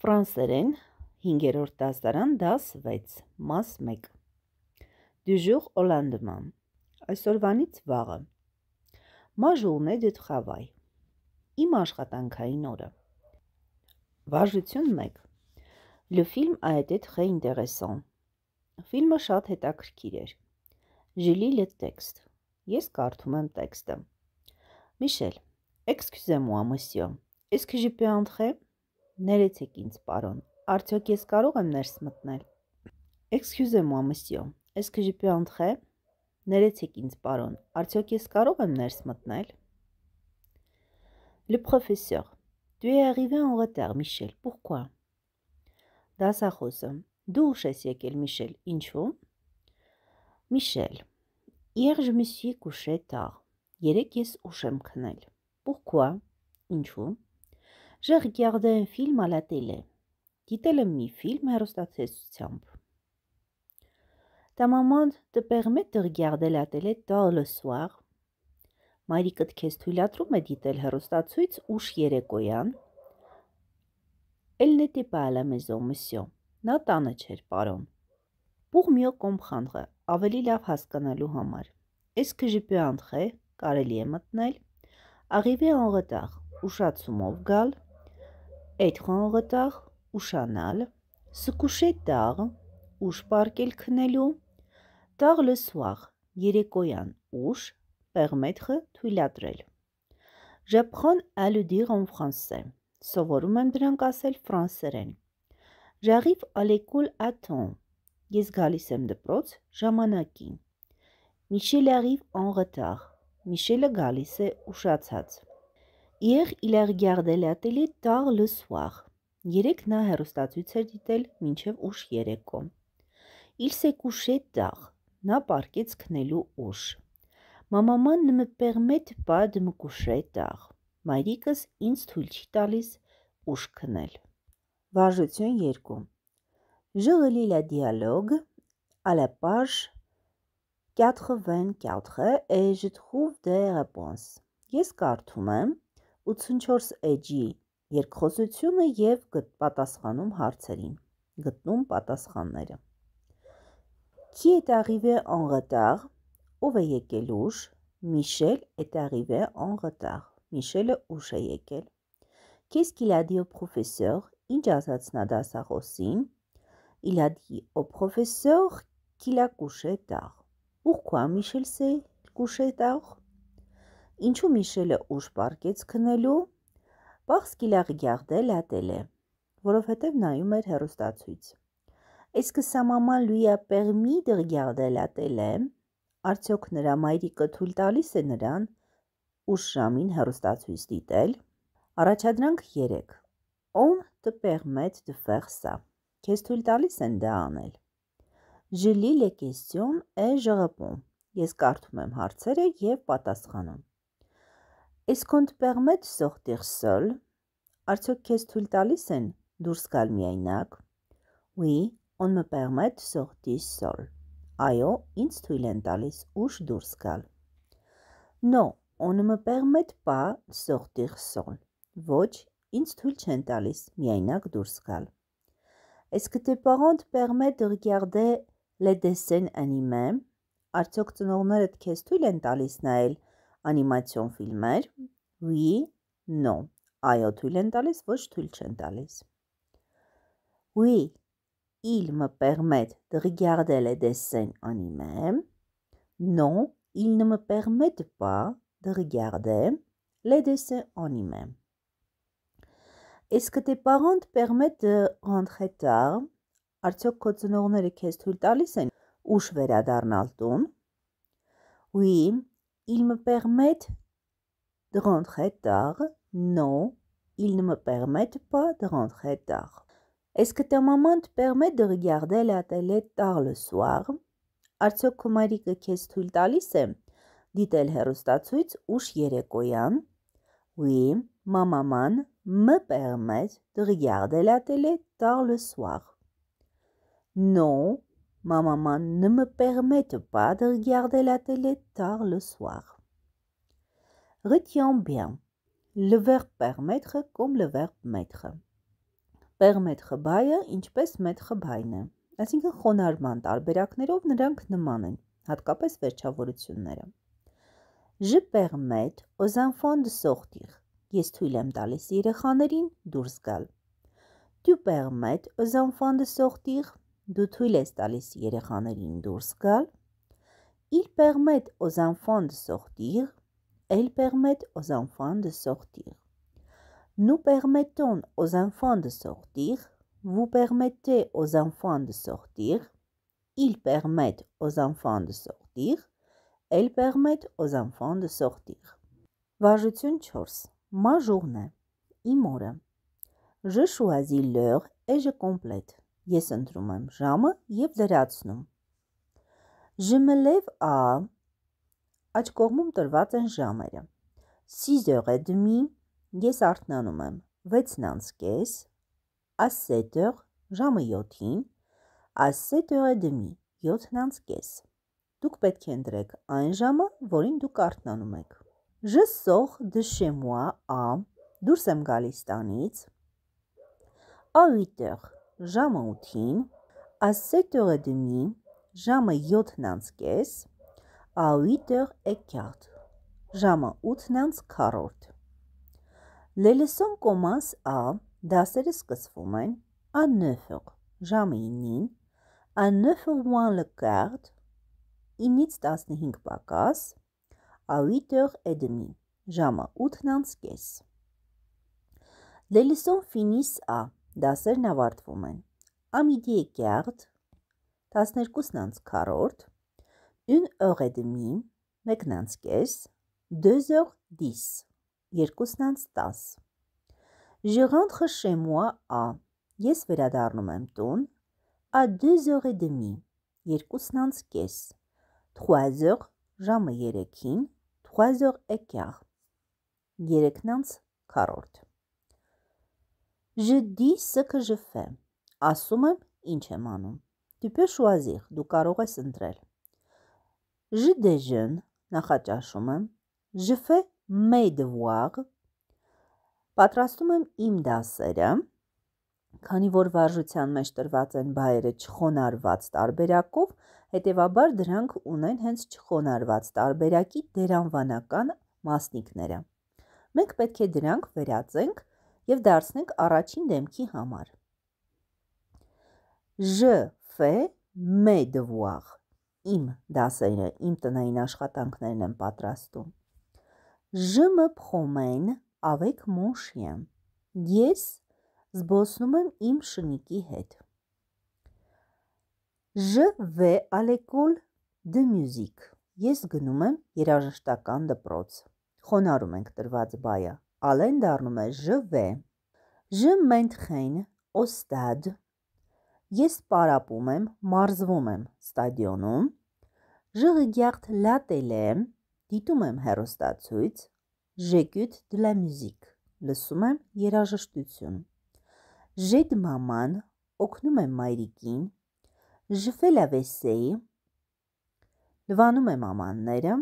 Ֆրանսերեն 5-րդ դասարան դաս 6 մաս 1 Դյուժուղ Օլանդման այսօրվանից վաղը Մաժուլնե դեթխավայ Իմ աշխատանքային օրը Վարժություն 1 Le film a été très intéressant Ֆիլմը շատ հետաքրքիր էր Je lis le texte Ես կարդում եմ տեքստը Միշել Excusez-moi monsieur Est-ce que je peux entrer Ներեցեք ինձ, պարոն, արդյոք ես կարող եմ ներս մտնել։ Էքսքյուզե-մո, մսյո, էսկե ժե պյու անտրե։ Ներեցեք ինձ, պարոն, արդյոք ես կարող եմ ներս մտնել։ Le professeur. Tu es arrivé en retard, Michel. Pourquoi? Դասախոսը. Դու ուշ ես եկել, Միշել, ինչու՞։ Միշել. Hier je me suis couché tard. Երեկ ես ուշ եմ քնել։ Pourquoi? Ինչու՞։ Ժեղ գյաղդեն ֆիլմ ալատել է։ Գիտել եմ մի ֆիլմ հերոստացեցությամբ։ Տամաման te permet de regarder la télé tard le soir։ Մարիկդ քեզ թույլատրում է դիտել հերոստացույց ուշ երեկոյան։ Elle n'était pas à la maison, monsieur։ Նա տանը չէր, պարոն։ Pour mieux comprendre, ավելի լավ հասկանալու համար։ Est-ce que je peux entrer, կարելի է մտնել։ Arrivé en retard, ուշացումով գալ։ Être en retard, ուշանալ, se coucher tard, ուշ պարկել քնելու, tard le soir, երեկոյան ուշ, permettre թույլատրել։ J'apprends à le dire en français. Սովորում եմ դրանք ասել ֆրանսերեն։ J'arrive à l'école à temps. Ես գալիս եմ դպրոց ժամանակին։ Michel arrive en retard. Michel-ը գալիս է ուշացած։ Hier, il a regardé la télé tard le soir. Երեք նա հերոստացույց էր դիտել մինչև ուշ երեկո։ Il s'est couché tard. Նա պարկեց քնելու ուշ։ Մամաման ne me permet pas de me coucher tard. Մայրիկս ինձ թույլ չի տալիս ուշ քնել։ Վարժություն 2։ Je relis la dialogue à la page 84 et je trouve des réponses. Ես կարդում եմ 84 էջի երկխոսությունը եւ պատասխանում հարցերին, գտնում պատասխանները։ Qui est arrivé en retard? Ով է եկել ուշ? Michel est arrivé en retard. Michel-ը ուշ է եկել։ Qu'est-ce qu'il a dit au professeur? Ինչ ասաց նա դասախոսին։ Il a dit au professeur qu'il a couché tard. Pourquoi Michel s'est couché tard? Ինչու Միշելը ուշ պարկեց քնելու, Պախս գիլաղի գյաղդել ատել է, որովհետև նայում էր հերոստացույց։ Իսկը սամաման լույա պեղմի դղ գյաղդել ատել է, արդյոք նրա մայրիկը թույլ տալիս է նրան ուշ ժամին հերոստացույց դիտել։ Առաջադրանք 3. Ում te permet de faire ça։ Քեզ թույլ տալիս են դա անել։ Je lis les questions et je réponds։ Ես կարդում եմ հարցերը եւ պատասխանում։ Իսկ ոնդ պեղմեջ սողտիղ սոլ, արդյոք քեզ թույլ տալիս են դուրս գալ միայնակ։ Oui, on me permet de sortir seul. Այո, ինձ թույլ են տալիս ուշ դուրս գալ։ No, on me permet pas de sortir seul. Ոչ, ինձ թույլ չեն տալիս միայնակ դուրս գալ։ Est-ce que tes parents te permettent de regarder les dessins animés? Արդյոք ծնողներդ քեզ թույլ են տալիս նայել անիմացիոն ֆիլմեր, oui, no, այո թույլ են տալիս, ոչ թույլ չեն տալիս։ Oui, il me permet de regarder les dessins animés. Non, il ne me permet pas de regarder les dessins animés. Est-ce que tes parents te permettent de rentrer tard? Արդյոք քո ծնողները քեզ թույլ տալիս են ուշ վերադառնալ տուն? Oui, ils me permettent de rentrer tard. Non, ils ne me permettent pas de rentrer tard. Est-ce que ta maman te permet de regarder la télé tard le soir? Արդյոք կոմարիկը քեզ թույլ տալիս է դիտել հեռուստացույց ուշ երեկոյան? Oui, ma maman me permet de regarder la télé tard le soir. Non, maman ne me permettent pas de regarder la télé tard le soir. Retiens bien le verbe permettre comme le verbe mettre. Permettre բայը ինչպես mettre բայն է։ Այսինքն խոնարհման տարբերակներով նրանք նման են, հատկապես վերջավորությունները։ Je permets aux enfants de sortir. Ես թույլ եմ տալիս երեխաներին դուրս գալ։ Tu permets aux enfants de sortir դու թույլ ես տալիս երեխաներին դուրս գալ, իլ պեղմետ ոզանվան դսողտիղ, էլ պեղմետ ոզանվան դսողտիղ, նու պեղմետոն ոզանվան դսողտիղ, վու պեղմետե ոզանվան դսողտիղ, իլ պեղմետ ոզանվան դսողտիղ, էլ պեղմետ ոզանվան դսողտիղ։ Վաժություն 4. Մաժուղն է, իմ օրը։ Je choisis l'heure et je complète. Ես ընտրում եմ ժամը եւ լրացնում։ Ժմլև ա աջ կողմում տրված են ժամերը։ Սիզերը դմի ես արթնանում եմ 6-ն անցկես, ասետը ժամը 7-ին, ասետը դմի 7-ն անցկես։ Դուք պետք է ընտրեք այն ժամը, որին դուք արթնանում եք։ Ժսող դշեմուա ա դուրս եմ գալիս տանից։ Ավիտեղ ժամը 8-ին, à 7h30, ժամը 7-անց à 8h15, ժամը 8-անց Les leçons commencent à դասերը սկսվում են à 9h, ժամը 9-ին, à 9h moins le quart, 9-ից 15 պակաս, à 8h30, ժամը 8-անց Les leçons finissent à դասերն ավարտվում են։ Ամիդի Գերդ 12-ից քառորդ, une heure et demie, մեկնանց կես, 2h10, 2:10։ Je rentre chez moi à Ես վերադառնում եմ տուն à 2h30, 2:10 կես, 3h ժամը 3-ին, 3h15, 3:40 Ժդի սքը ժֆե։ Ասում եմ, ինչ եմ անում։ Դու պե շուազիղ, դու կարող ես ընտրել։ Ժդեժն նախաճաշում եմ։ Ժֆե մեյ դվուաղ։ Պատրաստում եմ իմ դասերը։ Քանի որ վարժության մեջ տրված են բայերը չխոնարված տարբերակով, հետևաբար դրանք ունեն հենց չխոնարված տարբերակի դերանվանական մասնիկները։ Մենք պետք է դրանք վերածենք եւ դարձնենք առաջին դեմքի համար։ Ž F M devoir իմ դասերը, իմ տնային աշխատանքներն եմ պատրաստում։ Ժմը փխոմեն ավեք մոշիեմ։ Ես զբոսնում եմ իմ շնիկի հետ։ Ժվ ալեկոլ դե մյուզիկ։ Ես գնում եմ երաժշտական դպրոց։ Խոնարում ենք տրված բայը։ Ալեն դառնում է ժվ։ Ժմենտխեն օստադ։ Ես պարապում եմ, մարզվում եմ ստադիոնում։ Ժը գյախտ լատելե, դիտում եմ հերոստացույց, ժեկյուտ դլա մյուզիկ, լսում եմ երաժշտություն։ Ժեդ մաման օգնում եմ մայրիկին, ժվելա վեսեի, լվանում եմ ամանները,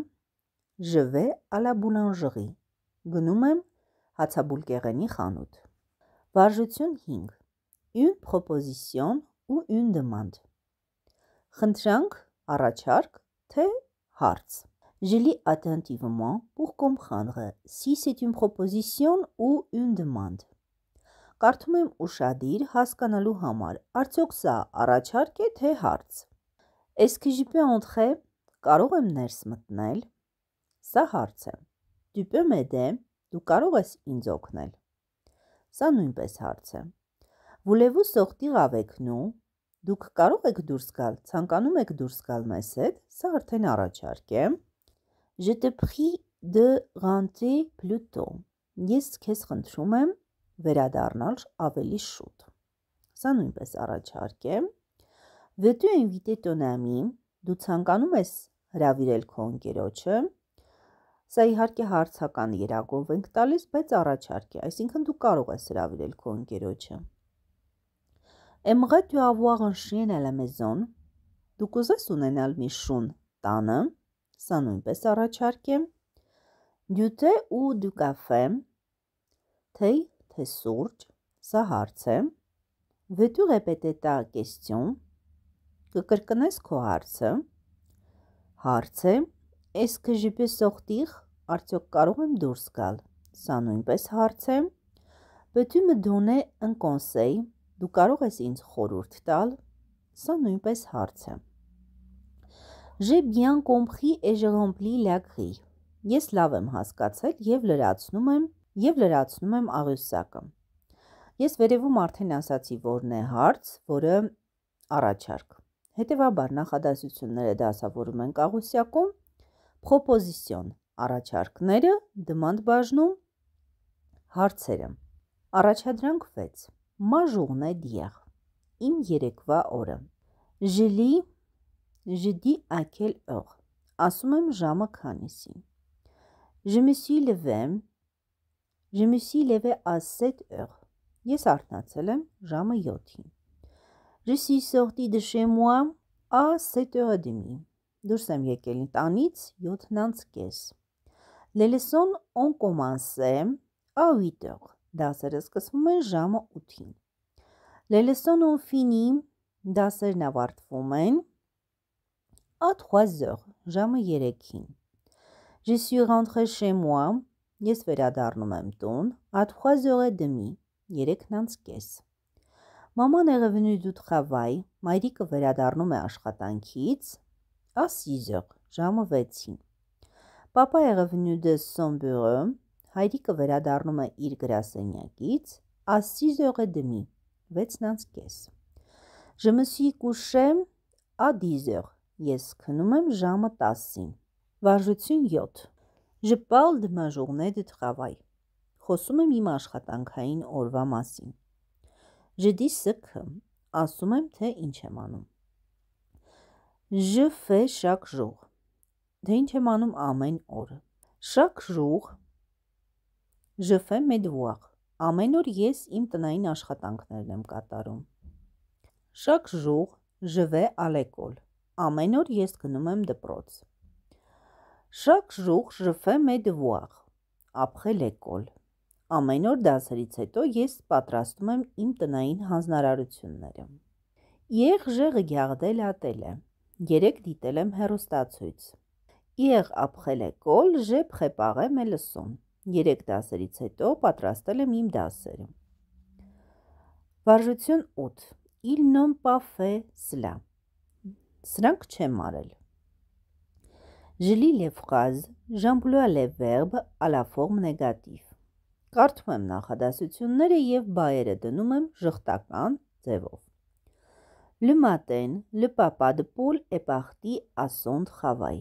ժվե ալա բուլանժղի, գնում եմ հացաբուլկեղենի խանութ։ Վարժություն 5. Une proposition ու une demande։ Խնդրանք, առաջարկ, թե հարց։ Je lis attentivement pour comprendre si c'est une proposition ou une demande. Կարդում եմ ուշադիր հասկանալու համար, արդյոք սա առաջարկ է թե հարց։ Est-ce que je peux entrer? Կարող եմ ներս մտնել։ Սա հարց է։ Tu peux m'aider? Դու կարող ես ինձ օգնել։ Սա նույնպես հարց է։ Վուլևու սողտի ավեկնու, դուք կարող եք դուրս գալ, ցանկանում եք դուրս գալ մեզ հետ, սա արդեն առաջարկ է։ Je te prie de rentrer plus tôt։ Ես քեզ խնդրում եմ վերադառնալ ավելի շուտ։ Սա նույնպես առաջարկ է։ Veux-tu inviter ton ami։ Դու ցանկանում ես հրավիրել քո ընկերոջը։ Սա իհարկե հարցական երագով ենք տալիս, բայց առաջարկ է, այսինքն դու կարող ես հրավիրել քո ընկերոջը։ Aimerais tu avoir un chien à la maison? Դու կուզես ունենալ մի շուն տանը։ Սա նույնպես առաջարկ է։ Du thé ou du café? Թե թե սուրճ, սա հարց է։ Veux-tu répéter ta question? Կկրկնես քո հարցը։ Հարց է։ հարց է Էս քժիպե սոխտիղ, արդյոք կարող եմ դուրս գալ։ Սա նույնպես հարց է։ Պետումը դոնե ընկոնսեյ, դու կարող ես ինձ խորուրդ տալ։ Սա նույնպես հարց է։ J'ai bien compris et je remplis la grille։ Ես լավ եմ հասկացել եւ լրացնում եմ եւ լրացնում եմ աղյուսակը։ Ես վերևում արդեն ասացի, որն է հարց, որը առաջարկ։ Հետևաբար նախադասությունները դասավորում ենք աղյուսակում Պրոպոզիսիոն առաջարկները դմանդ բաժնում հարցերը։ Առաջադրանք 6։ Մաժուղն է դիեղ։ Իմ երեկվա օրը։ Ժլի ժդի ակել օղ։ Ասում եմ ժամը քանիսին։ Je me suis levé. Je me suis levé à 7 heures. Ես արթնացել եմ ժամը 7-ին։ Je suis sorti de chez moi à 7h30. Դուրս եմ եկել տանից 7-ից կես։ Les leçons ont commencé à 8h։ Դասերը սկսվում են ժամը 8-ին։ Les leçons ont fini։ Դասերն ավարտվում են à 3h, ժամը 3-ին։ Je suis rentré chez moi։ Ես վերադառնում եմ տուն à 3h30, 3:30-ից։ Մաման եղևնու դու travail, մայրիկը վերադառնում է աշխատանքից 10 օր, ժամը 6-ին։ Պապա եղավ Նյուդե Սոմբյուրը, հայրիկը վերադառնում է իր գրասենյակից, ասիզ օղե դմի, 6-ն անց կես։ Ժամսի կուշեմ, ադիզեր, ես քնում եմ ժամը 10-ին։ Վարժություն 7։ Je parle de ma journée de travail։ Խոսում եմ իմ աշխատանքային օրվա մասին։ Je dis ce que ասում եմ, թե ինչ եմ անում։ Ժֆ շակ ժուղ։ Դե ինչ եմ անում ամեն օր։ Շակ ժուղ ժֆ մեդվուախ։ Ամեն օր ես իմ տնային աշխատանքներն եմ կատարում։ Շակ ժուղ ժվե ալեկոլ։ Ամեն օր ես գնում եմ դպրոց։ Շակ ժուղ ժֆ մեդվուախ։ Ապխե լեկոլ։ Ամեն օր դասերից հետո ես պատրաստում եմ իմ տնային հանձնարարությունները։ Եղժեղը գյաղդել ատել է։ Եղ երեք դիտել եմ հերոստացույց։ Իեղ ապխել է կոլ, ժեպ խեպաղեմ է լսում։ Երեք դասերից հետո պատրաստել եմ իմ դասերը։ Վարժություն 8. Իլ նոն պաֆե սլա։ Սրանք չեմ արել։ Ժլի լև խազ, ժամպլուա լև վերբ, ալավորմ նեգատիվ։ Կարդում եմ նախադասությունները և բայերը դնում եմ ժղտական ձևով։ Լմատեն, լպապադպոլ էպախտի ասոնդ խավայ։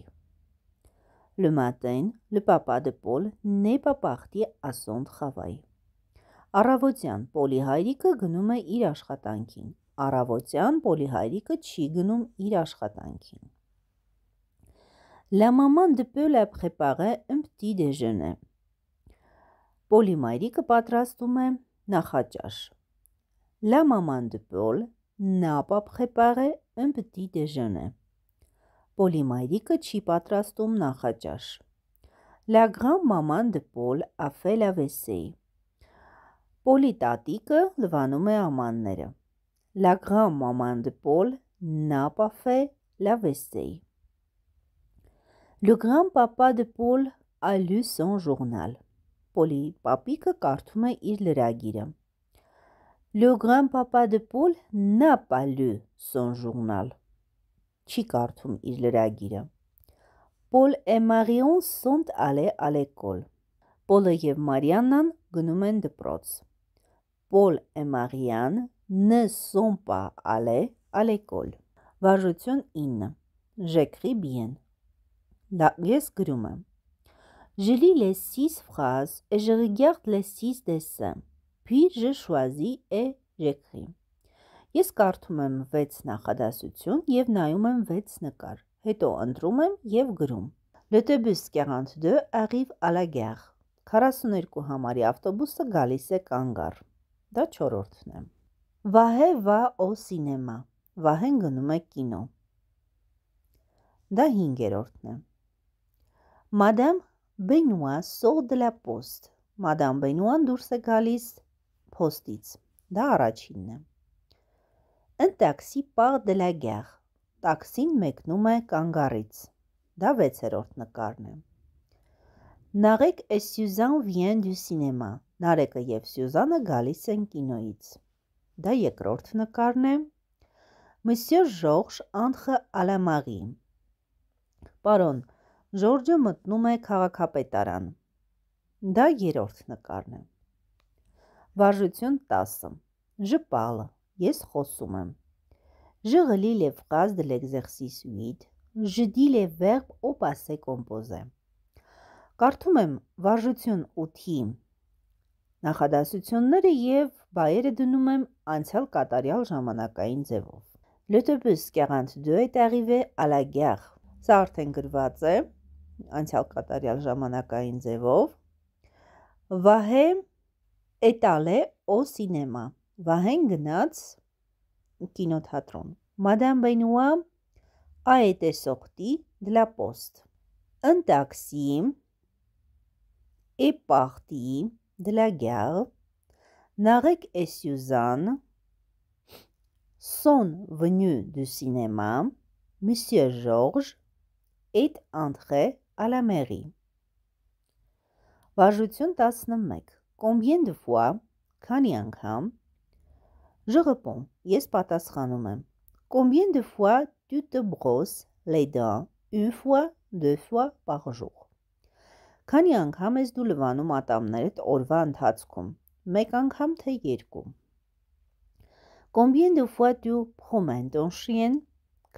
Լմատեն, լպապադպոլ նեպապախտի ասոնդ խավայ։ Առավոտյան Պոլի հայրիկը գնում է իր աշխատանքին։ Առավոտյան Պոլի հայրիկը չի գնում իր աշխատանքին։ La maman de Paul a préparé un petit déjeuner։ Պոլի մայրիկը պատրաստում է նախաճաշ։ La maman de Paul Նա պապխեպար է ընպտի դեժնը։ Պոլի մայրիկը չի պատրաստում նախաճաշ։ Լագրան մաման դպոլ աֆել ավեսեի։ Պոլի տատիկը լվանում է ամանները։ Լագրան մաման դպոլ նա պաֆե լավեսեի։ Le grand-papa de Paul a lu son journal. Պոլի պապիկը կարդում է իր լրագիրը։ Le grand-papa de Paul n'a pas lu son journal. Չի կարդում իր լրագիրը։ Paul et Marion sont allés à l'école. Paul-ը եւ Մարիաննան գնում են դպրոց։ Paul et Marianne ne sont pas allés à l'école. Վարժություն 9. J'écris bien. Դա ես գրում եմ։ Je lis les six phrases et je regarde les six dessins puis je choisis et j'écris. Ես կարդում եմ 6 նախադասություն եւ նայում եմ 6 նկար։ Հետո ընտրում եմ եւ գրում։ Le bus 42 arrive à la gare. 42 համարի ավտոբուսը գալիս է կանգար։ Դա 4-րդն է։ Վահե va au cinéma. Վահեն գնում է կինո։ Դա 5-րդն է։ Madame Benoît sort de la poste. Madame Benoît դուրս է գալիս փոստից։ Դա առաջինն է։ Ըն տաքսի պաղ դե լա գեղ։ Տաքսին մեկնում է կանգառից։ Դա 6-րդ նկարն է։ Նարեկ է Սյուզան վիեն դու սինեմա։ Նարեկը եւ Սյուզանը գալիս են կինոից։ Դա երկրորդ նկարն է։ Մսյո Ժորժ Անխը Ալամարի։ Պարոն, Ժորժը մտնում է քաղաքապետարան։ Դա երրորդ նկարն է։ Վարժություն 10։ Ժպալը։ Ես խոսում եմ։ Ժղլիլ է վկազ դլ էգզերսիս 8։ Ժդիլ է վերբ օպասե կոմպոզե։ Կարդում եմ վարժություն 8-ի նախադասությունները եւ բայերը դնում եմ անցյալ կատարյալ ժամանակային ձևով։ Le tobus 42 est arrivé à la gare. Սա արդեն գրված է անցյալ կատարյալ ժամանակային ձևով։ Վահե Էտալ է օ սինեմա։ Վահեն գնաց կինոթատրոն։ Մադամ Բենուա a été sortie de la poste. Un taxi est parti de la gare. Narek et Suzanne sont venus du cinéma. Monsieur Georges est entré à la mairie. Վարժություն 11 Combien de fois, քանի անգամ Je réponds, ես պատասխանում եմ։ Combien de fois tu te brosses les dents? Une fois, deux fois par jour. Քանի անգամ ես դու լվանում ատամներդ օրվա ընթացքում։ Մեկ անգամ թե երկու։ Combien de fois tu promènes ton chien?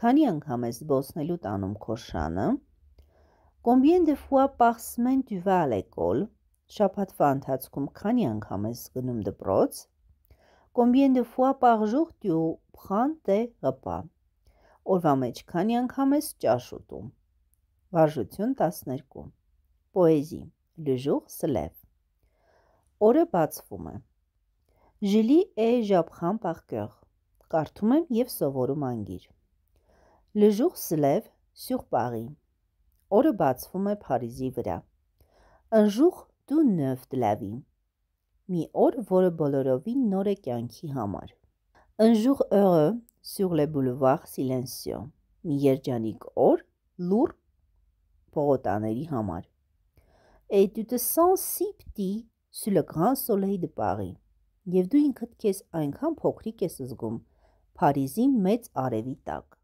Քանի անգամ ես զբոսնելու տանում քո շանը։ Combien de fois par semaine tu vas à l'école? շապատվա ընթացքում քանի անգամ ես գնում դպրոց, կոմբիեն դե ֆուա պար ժուր դու պրանտե ռպա։ Օրվա մեջ քանի անգամ ես ճաշ ուտում։ Վարժություն 12։ Պոեզի Le jour se lève։ Օրը բացվում է։ Je lis et j'apprends par cœur։ Կարդում եմ եւ սովորում անգիր։ Le jour se lève sur Paris։ Օրը բացվում է Փարիզի վրա։ Un jour դու նվտ լավի։ Մի օր, որը բոլորովին նոր է կյանքի համար։ Ընժուղ օրը sur le boulevard silencieux։ Մի երջանիկ օր լուր փողոտաների համար։ Et tu te sens si petit sur le grand soleil de Paris։ Եվ դու ինքդ քեզ այնքան փոքրիկ ես զգում Փարիզի մեծ արևի տակ։